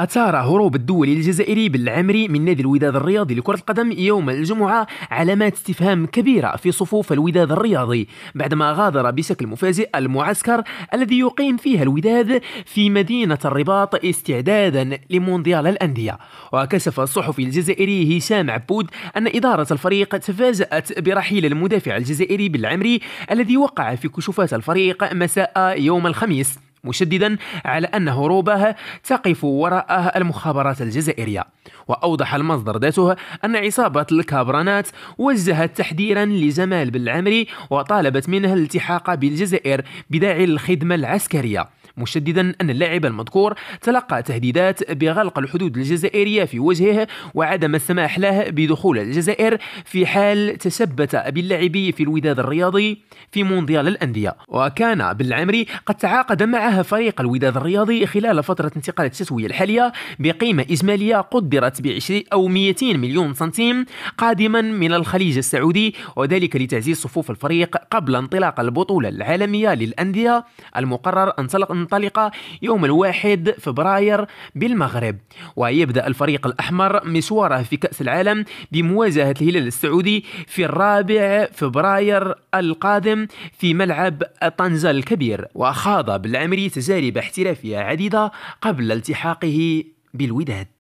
أثار هروب الدولي الجزائري بالعمري من نادي الوداد الرياضي لكرة القدم يوم الجمعة علامات استفهام كبيرة في صفوف الوداد الرياضي بعدما غادر بشكل مفاجئ المعسكر الذي يقيم فيها الوداد في مدينة الرباط استعدادا لمونديال الأندية وكشف الصحفي الجزائري هشام عبود أن إدارة الفريق تفاجأت برحيل المدافع الجزائري بالعمري الذي وقع في كشوفات الفريق مساء يوم الخميس مشددا على أن هروبها تقف وراءها المخابرات الجزائرية وأوضح المصدر ذاته أن عصابة الكابرانات وجهت تحذيرا لجمال بالعمري وطالبت منه الالتحاق بالجزائر بداعي الخدمة العسكرية مشددا أن اللاعب المذكور تلقى تهديدات بغلق الحدود الجزائرية في وجهه وعدم السماح له بدخول الجزائر في حال تثبت باللعب في الوداد الرياضي في مونديال الأندية وكان بالعمري قد تعاقد معه نجح فريق الوداد الرياضي خلال فترة انتقال التسوية الحالية بقيمة إجمالية قدرت ب 20 أو 200 مليون سنتيم قادما من الخليج السعودي وذلك لتعزيز صفوف الفريق قبل انطلاق البطولة العالمية للأندية المقرر أن تنطلق يوم الواحد فبراير بالمغرب ويبدأ الفريق الأحمر مشواره في كأس العالم بمواجهة الهلال السعودي في الرابع فبراير القادم في ملعب طنجة الكبير وخاض بالعملية تجارب احترافية عديدة قبل التحاقه بالوداد